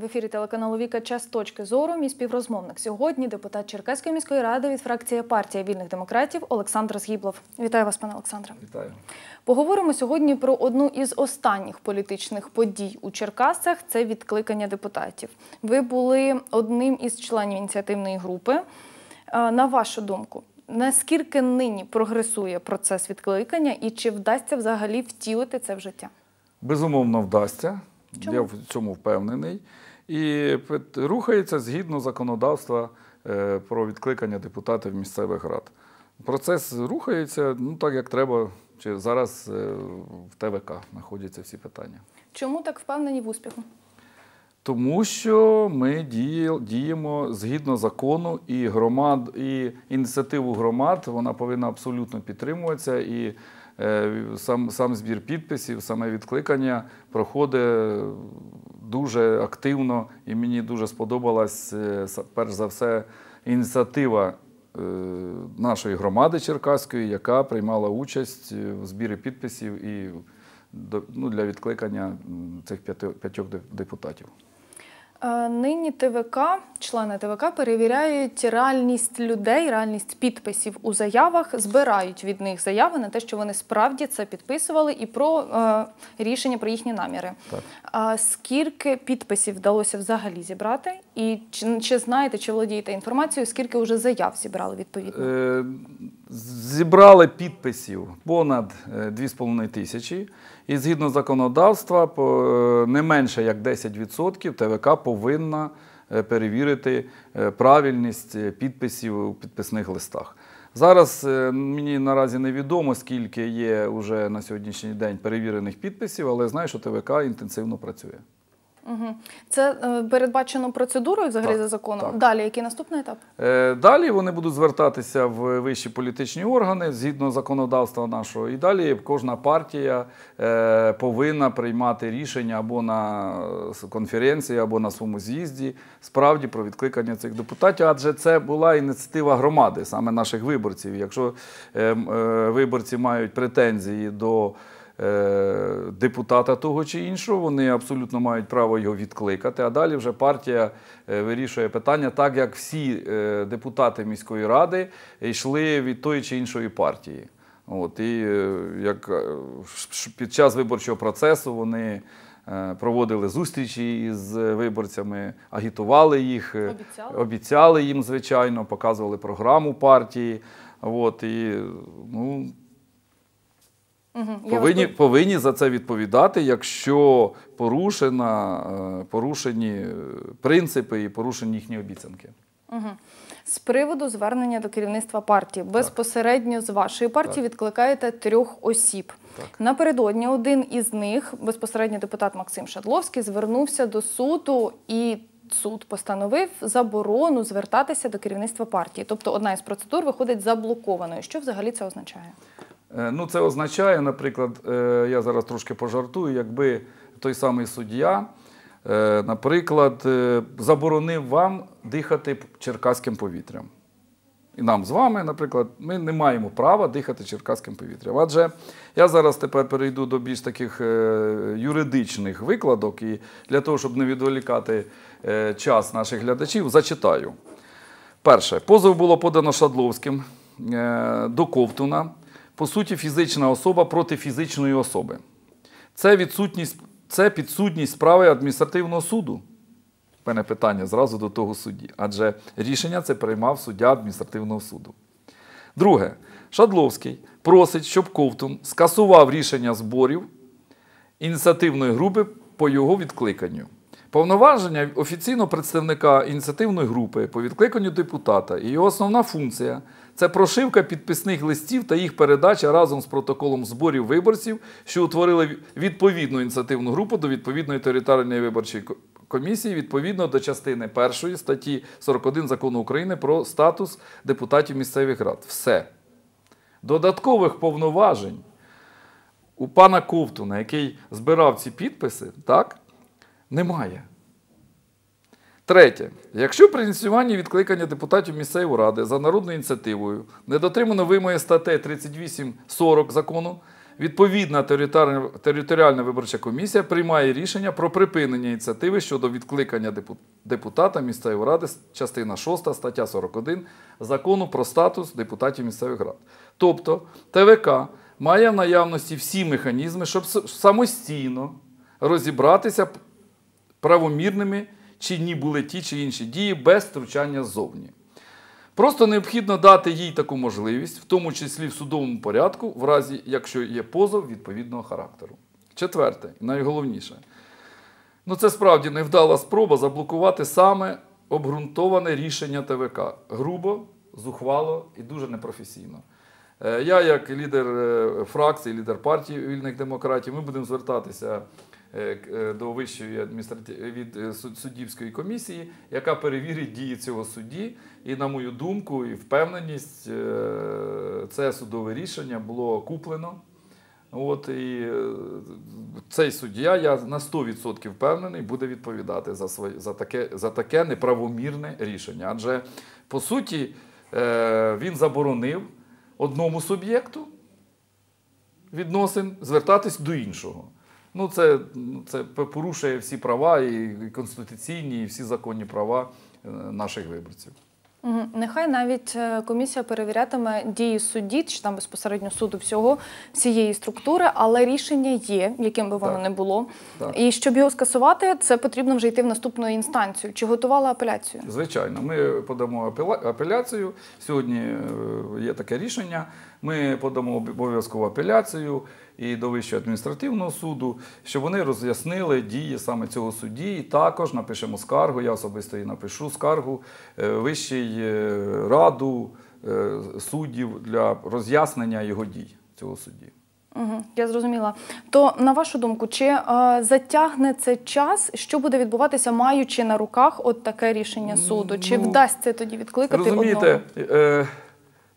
В ефірі телеканалу Віка час точки зору. Мій співрозмовник сьогодні депутат Черкаської міської ради від фракції партія вільних демократів Олександр Згіблов. Вітаю вас, пане Олександре. Вітаю. Поговоримо сьогодні про одну із останніх політичних подій у Черкасах. Це відкликання депутатів. Ви були одним із членів ініціативної групи. Е, на вашу думку, наскільки нині прогресує процес відкликання і чи вдасться взагалі втілити це в життя? Безумовно, вдасться. Чому? Я в цьому впевнений і рухається згідно законодавства е, про відкликання депутатів місцевих рад. Процес рухається ну так, як треба. Чи зараз е, в ТВК знаходяться всі питання? Чому так впевнені в успіху? Тому що ми діємо згідно закону і громад, і ініціативу громад вона повинна абсолютно підтримуватися. І е, сам сам збір підписів, саме відкликання проходить дуже активно, і мені дуже сподобалась е, перш за все ініціатива е, нашої громади Черкаської, яка приймала участь е, в збірі підписів і ну, для відкликання цих п'ятьох депутатів. Е, нині ТВК, члени ТВК перевіряють реальність людей, реальність підписів у заявах, збирають від них заяви на те, що вони справді це підписували, і про е, рішення про їхні наміри. Так. А скільки підписів вдалося взагалі зібрати? І чи, чи знаєте, чи володієте інформацією, скільки вже заяв зібрали відповідно? Е, Зібрали підписів понад 2,5 е, тисячі, і згідно законодавства, е, не менше як 10% ТВК повинна е, перевірити правильність підписів у підписних листах. Зараз мені наразі невідомо, скільки є вже на сьогоднішній день перевірених підписів, але знаю, що ТВК інтенсивно працює. Це е, передбачено процедурою взагалі так, за законом. Так. Далі який наступний етап? Е, далі вони будуть звертатися в вищі політичні органи згідно законодавства нашого. І далі кожна партія е, повинна приймати рішення або на конференції, або на своєму з'їзді справді про відкликання цих депутатів. Адже це була ініціатива громади, саме наших виборців. Якщо ем, виборці мають претензії до. Е, депутата того чи іншого, вони абсолютно мають право його відкликати. А далі вже партія е, вирішує питання, так як всі е, депутати міської ради йшли від тої чи іншої партії. От, І як під час виборчого процесу вони. Проводили зустрічі із виборцями, агітували їх, обіцяли, обіцяли їм, звичайно, показували програму партії. От, і, ну, Угу. Повинні повинні за це відповідати, якщо порушена, е, порушені е, принципи і порушені їхні обіцянки. Угу. З приводу звернення до керівництва партії безпосередньо з вашої партії так. відкликаєте трьох осіб. Так. Напередодні один із них, безпосередньо депутат Максим Шадловський, звернувся до суду і. Суд постановив заборону звертатися до керівництва партії, тобто одна із процедур виходить заблокованою. Що взагалі це означає? Е, ну, Це означає, наприклад, е, я зараз трошки пожартую, якби той самий суддя, е, наприклад, заборонив вам дихати черкаським повітрям. І нам з вами, наприклад, ми не маємо права дихати черкаським повітрям. Адже я зараз тепер перейду до більш таких юридичних викладок, і для того, щоб не відволікати час наших глядачів, зачитаю. Перше, позов було подано Шадловським до Ковтуна по суті, фізична особа проти фізичної особи. Це відсутність, це підсудність справи адміністративного суду. У мене питання зразу до того судді, адже рішення це приймав суддя адміністративного суду. Друге, Шадловський просить, щоб Ковтун скасував рішення зборів ініціативної групи по його відкликанню. Повноваження офіційного представника ініціативної групи по відкликанню депутата і його основна функція це прошивка підписних листів та їх передача разом з протоколом зборів виборців, що утворили відповідну ініціативну групу до відповідної територіальної виборчої комісії відповідно до частини першої статті 41 закону України про статус депутатів місцевих рад. Все. Додаткових повноважень у пана Ковтуна, який збирав ці підписи, так немає. Третє. Якщо при ініціюванні відкликання депутатів місцевої ради за народною ініціативою не дотримано вимоги статей 38.40 закону, відповідна територіальна виборча комісія приймає рішення про припинення ініціативи щодо відкликання депутата місцевої ради, частина 6 стаття 41 закону про статус депутатів місцевих рад. Тобто ТВК має в наявності всі механізми, щоб самостійно розібратися правомірними чи ні були ті чи інші дії без втручання ззовні. Просто необхідно дати їй таку можливість, в тому числі в судовому порядку, в разі якщо є позов відповідного характеру. Четверте, найголовніше, ну це справді невдала спроба заблокувати саме обґрунтоване рішення ТВК. Грубо, зухвало і дуже непрофесійно. Е, я, як лідер е, фракції, лідер партії вільних демократів, ми будемо звертатися Е, е, до вищої адміністратив... від е, суддівської комісії, яка перевірить дії цього судді. І на мою думку, і впевненість, це судове рішення було куплено. От і цей суддя, я на 100% впевнений, буде відповідати за своє за таке за таке неправомірне рішення. Адже по суті він заборонив одному суб'єкту відносин звертатись до іншого. Ну, це це порушує всі права, і конституційні, і всі законні права е, наших виборців. Нехай навіть е, комісія перевірятиме дії судді чи там безпосередньо суду всього всієї структури, але рішення є, яким би воно так. не було. Так. І щоб його скасувати, це потрібно вже йти в наступну інстанцію. Чи готувала апеляцію? Звичайно, ми подамо апеляцію. Сьогодні е, є таке рішення. Ми подамо обов'язкову апеляцію і до Вищого адміністративного суду, щоб вони роз'яснили дії саме цього судді. І також напишемо скаргу. Я особисто її напишу скаргу е, Вищій е, раду е, суддів для роз'яснення його дій цього судді. Я зрозуміла. То на вашу думку, чи затягне це час, що буде відбуватися, маючи на руках от таке рішення суду? Чи ну, вдасться тоді відкликати? одного? Е,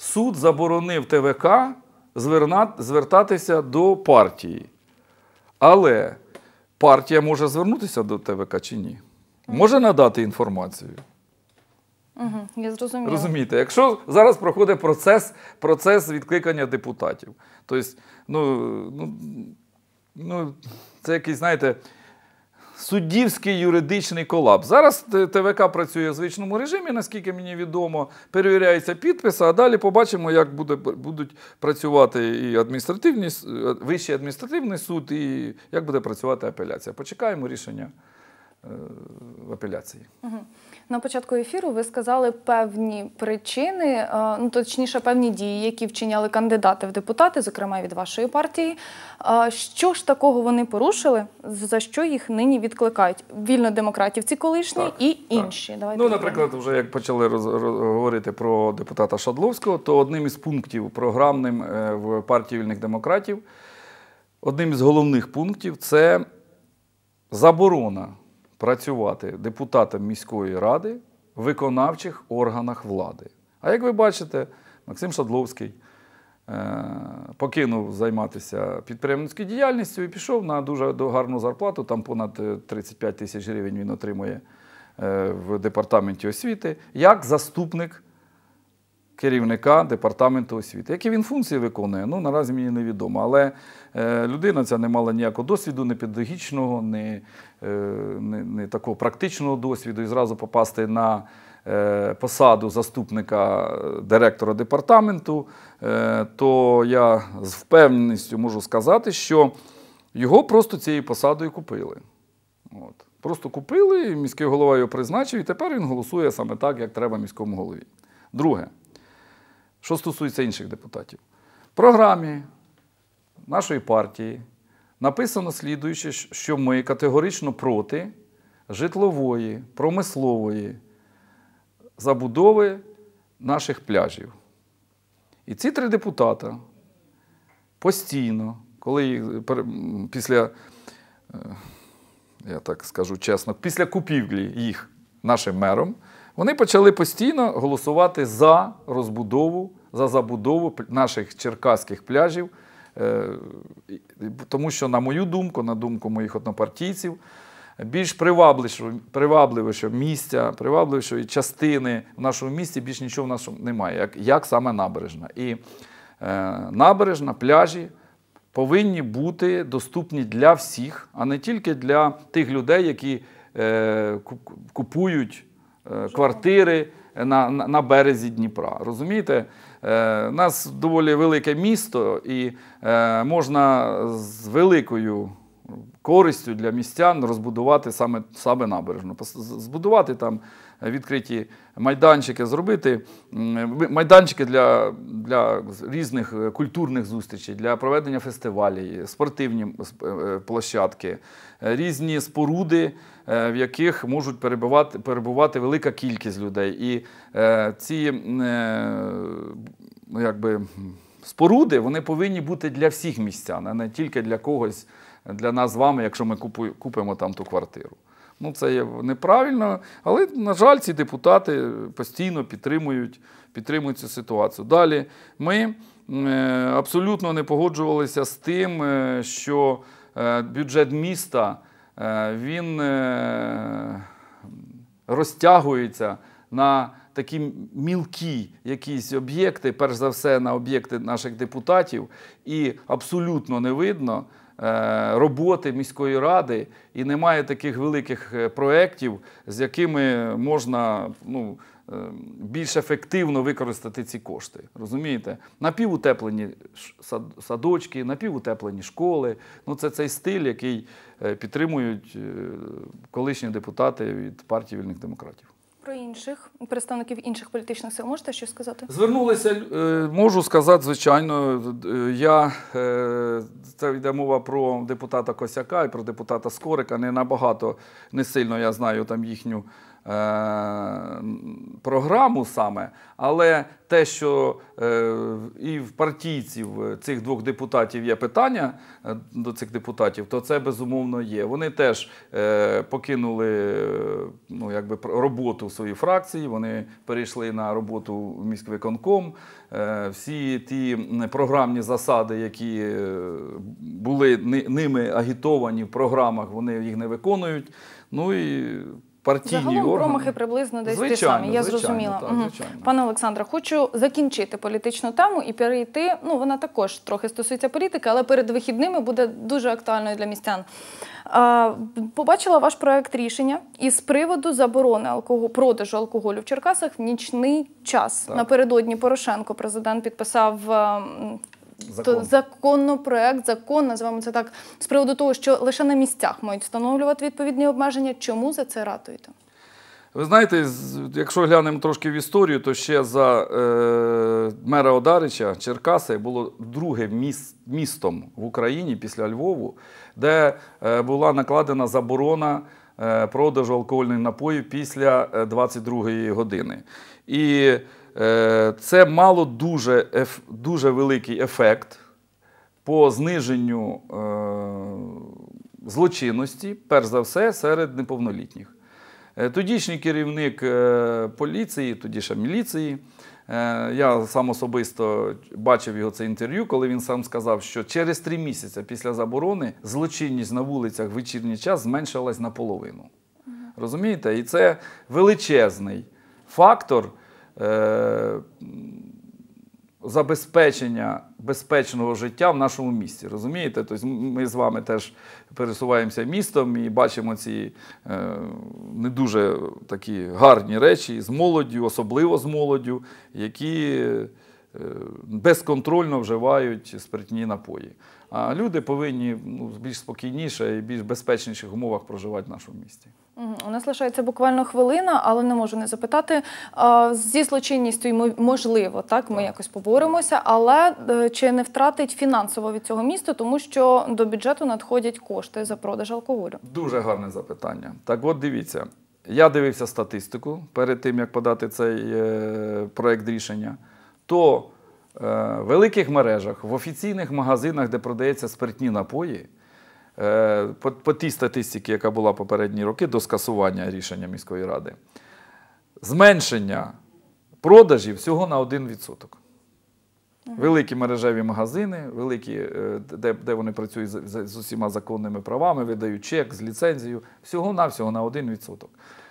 суд заборонив ТВК звертатися до партії. Але партія може звернутися до ТВК чи ні? Може надати інформацію. Угу, я зрозуміла. Розумієте, якщо зараз проходить процес процес відкликання депутатів, тобто, ну, ну, ну, це якийсь, знаєте суддівський юридичний колапс. Зараз ТВК працює в звичному режимі, наскільки мені відомо, перевіряється підпис. а далі побачимо, як буде, будуть працювати і адміністративні, е, вищий адміністративний суд, і як буде працювати апеляція. Почекаємо рішення. Е, в апеляції. На початку ефіру ви сказали певні причини, е, ну точніше, певні дії, які вчиняли кандидати в депутати, зокрема від вашої партії. Що ж такого вони порушили? За що їх нині відкликають? Вільнодемократівці колишні і інші. ну, наприклад, вже як почали роз, говорити про депутата Шадловського, то одним із пунктів програмним е, в партії вільних демократів, одним із головних пунктів це заборона працювати депутатом міської ради в виконавчих органах влади. А як ви бачите, Максим Шадловський е, покинув займатися підприємницькою діяльністю і пішов на дуже гарну зарплату. Там понад 35 е, тисяч гривень він отримує е, в департаменті освіти як заступник керівника департаменту освіти. Які він функції виконує, ну наразі мені невідомо. Але е, людина ця не мала ніякого досвіду, ні педагогічного, не, не, не такого практичного досвіду і зразу попасти на. Е, посаду заступника е, директора департаменту, то я з впевненістю можу сказати, що його просто цією посадою купили. От. Просто купили, міський голова його призначив, і тепер він голосує саме так, як треба міському голові. Друге. Що стосується інших депутатів, в програмі нашої партії написано слідуюче, що ми категорично проти житлової, промислової забудови наших пляжів. І ці три депутата постійно, коли їх е, після, е, я так скажу чесно, після купівлі їх нашим мером. Вони почали постійно голосувати за розбудову, за забудову наших черкаських пляжів. Е, тому що, на мою думку, на думку моїх однопартійців, більш привабливіше місця, привабливішої частини в нашому місті більш нічого в нашому немає, як як саме набережна. І е, набережна, пляжі повинні бути доступні для всіх, а не тільки для тих людей, які е, купують Е, квартири на, на, на березі Дніпра. Розумієте? У е, нас доволі велике місто, і е, можна з великою користю для містян розбудувати саме саме набережну, збудувати там відкриті майданчики, зробити майданчики для для різних культурних зустрічей, для проведення фестивалів, спортивні е, е, площадки, різні споруди, е, в яких можуть перебувати, перебувати велика кількість людей. І ці ну, якби. Споруди вони повинні бути для всіх містян, а не тільки для когось для нас з вами, якщо ми купимо там ту квартиру. Ну, це є неправильно, але, на жаль, ці депутати постійно підтримують підтримують цю ситуацію. Далі ми е, абсолютно не погоджувалися з тим, е, що е, бюджет міста він розтягується на такі мілкі якісь об'єкти, перш за все, на об'єкти наших депутатів, і абсолютно не видно. Е, роботи міської ради і немає таких великих е, проєктів, з якими можна ну, е, більш ефективно використати ці кошти. Розумієте? Напівутеплені садочки, напівутеплені школи. Ну, Це цей стиль, який підтримують колишні депутати від партії вільних демократів. Про інших представників інших політичних сил можете щось сказати? Звернулися, е, можу сказати, звичайно. Е, я е, це йде мова про депутата Косяка і про депутата Скорика. Не набагато не сильно я знаю там їхню. Е, програму саме, але те, що е, і в партійців е, цих двох депутатів є питання до цих депутатів, то це безумовно є. Вони теж покинули ну, якби, роботу в своїй фракції, вони перейшли на роботу в міськвиконком. Всі ті програмні засади, які були ними агітовані в програмах, вони їх не виконують. Ну і партійні Загалом органи. промахи приблизно десь звичайно, ті самі. Я звичайно, зрозуміла. Так, угу. Пане Олександре, хочу закінчити політичну тему і перейти. Ну вона також трохи стосується політики, але перед вихідними буде дуже актуальною для містян. А, побачила ваш проект рішення із приводу заборони алкоголю, продажу алкоголю в Черкасах в нічний час. Так. Напередодні Порошенко президент підписав. Ем, Закон. законопроект, закон називаємо це так з приводу того, що лише на місцях мають встановлювати відповідні обмеження. Чому за це ратуєте? Ви знаєте, якщо глянемо трошки в історію, то ще за е, мера Одарича Черкаси було друге містом в Україні після Львову, де е, була накладена заборона е, продажу алкогольних напоїв після 22-ї е, години. І Е, це мало дуже дуже великий ефект по зниженню е, злочинності, перш за все, серед неповнолітніх. Е, тодішній керівник поліції, тоді ще міліції. Я сам особисто бачив його це інтерв'ю, коли він сам сказав, що через три місяці після заборони злочинність на вулицях в вечірній час зменшилась наполовину. Розумієте? І це величезний фактор. Е, забезпечення безпечного життя в нашому місті. Розумієте? Тобто Ми з вами теж пересуваємося містом і бачимо ці е, не дуже такі гарні речі з молоддю, особливо з молоддю, які. Е, безконтрольно вживають спиртні напої. А люди повинні ну, більш спокійніше і більш безпечніших умовах проживати в нашому місті. У нас лишається буквально хвилина, але не можу не запитати. Зі злочинністю можливо, так ми так. якось поборемося, але е, чи не втратить фінансово від цього міста, тому що до бюджету надходять кошти за продаж алкоголю? Дуже гарне запитання. Так, от дивіться, я дивився статистику перед тим як подати цей е, проект рішення то в е, великих мережах, в офіційних магазинах, де продаються спиртні напої, е, по, по тій статистиці, яка була попередні роки, до скасування рішення міської ради, зменшення продажів всього на 1%. Великі мережеві магазини, великі, е, де де вони працюють з, з усіма законними правами, видають чек з ліцензією, всього-навсього на 1%.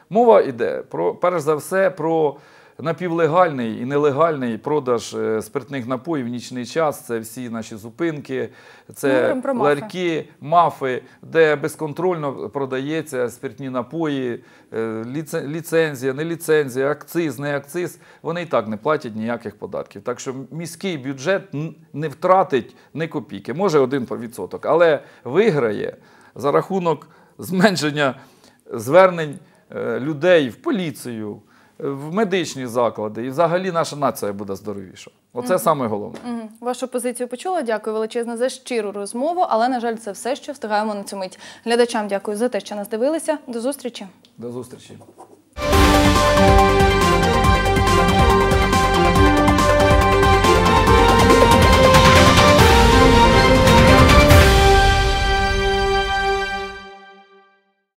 Мова йде про перш за все про напівлегальний і нелегальний продаж е, спиртних напоїв в нічний час. Це всі наші зупинки, це ну, мафи. ларьки, мафи, де безконтрольно продається спиртні напої, е, ліцензія, не ліцензія, акциз, не акциз. Вони і так не платять ніяких податків. Так що міський бюджет не втратить ні копійки, може один відсоток, але виграє за рахунок зменшення звернень е, людей в поліцію в медичні заклади, і взагалі наша нація буде здоровіша. Оце угу. саме головне. Угу. Вашу позицію почула. Дякую величезно за щиру розмову. Але на жаль, це все, що встигаємо на цю мить. Глядачам дякую за те, що нас дивилися. До зустрічі. До зустрічі.